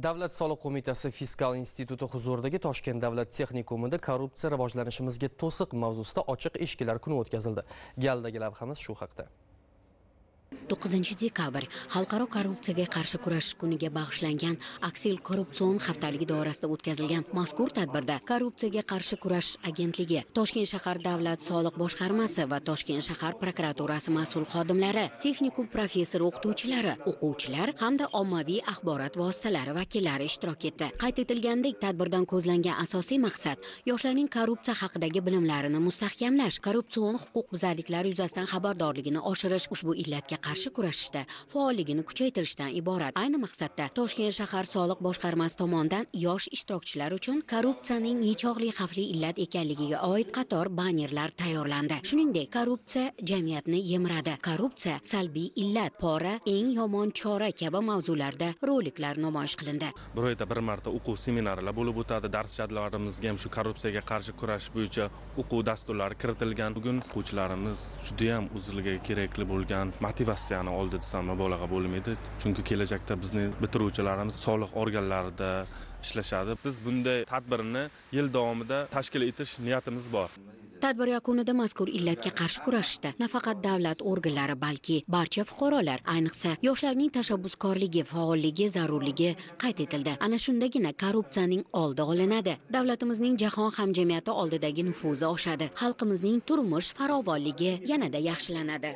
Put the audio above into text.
davlat soliq qo'mitasi fiskal instituti huzuridagi toshkent davlat texnikumida korrupsiya rivojlanishimizga to'siq mavzusida ochiq eshiklar kuni o'tkazildi galdagi lavhamiz shu haqda 9 dekabr xalqaro korrupsiyaga qarshi kurashish kuniga bag'ishlangan aksil korrupsion haftaligi doirasida o'tkazilgan mazkur tadbirda korrupsiyaga qarshi kurashish agentligi toshkent shahar davlat soliq boshqarmasi va toshkent shahar prokuraturasi mas'ul xodimlari texnikum professor o'qituvchilari o'quvchilar hamda ommaviy axborot vositalari vakillari ishtirok etdi qayd etilganidek tadbirdan ko'zlangan asosiy maqsad yoshlarning korrupsiya haqidagi bilimlarini mustahkamlash korrupsion huquqbuzarliklar yuzasidan xabardorligini oshirish ushbu illatga qarshi kurashishda faolligini kuchaytirishdan iborat ayni maqsadda toshkent shahar soliq boshqarmasi tomonidan yosh ishtirokchilar uchun korrupsiyaning nechog'li xavfli illat ekanligiga oid qator bannerlar tayyorlandi shuningdek korrupsiya jamiyatni yemiradi korrupsiya salbiy illat pora eng yomon chora kabi mavzularda roliklar namoyish qilindi bir oyda bir marta o'quv seminarlar bo'lib o'tadi dars jadvallarimizga ham shu korrupsiyaga qarshi kurashish bo'yicha o'quv dasturlari kiritilgan bugun o'quvchilarimiz judayam o'zlariga kerakli bo'lgan motivatsiya Rossiyani oldi desam mubolag'a bo'lmaydi chunki kelajakda bizni bitiruvchilarimiz soliq organlarida ishlashadi biz bunday tadbirni yil davomida tashkil etish niyatimiz bor tadbir yakunida mazkur illatga qarshi kurashishda nafaqat davlat organlari balki barcha fuqarolar ayniqsa yoshlarning tashabbuskorligi faolligi zarurligi qayd etildi ana shundagina korrupsiyaning oldi olinadi davlatimizning jahon hamjamiyati oldidagi nufuzi oshadi xalqimizning turmush farovonligi yanada yaxshilanadi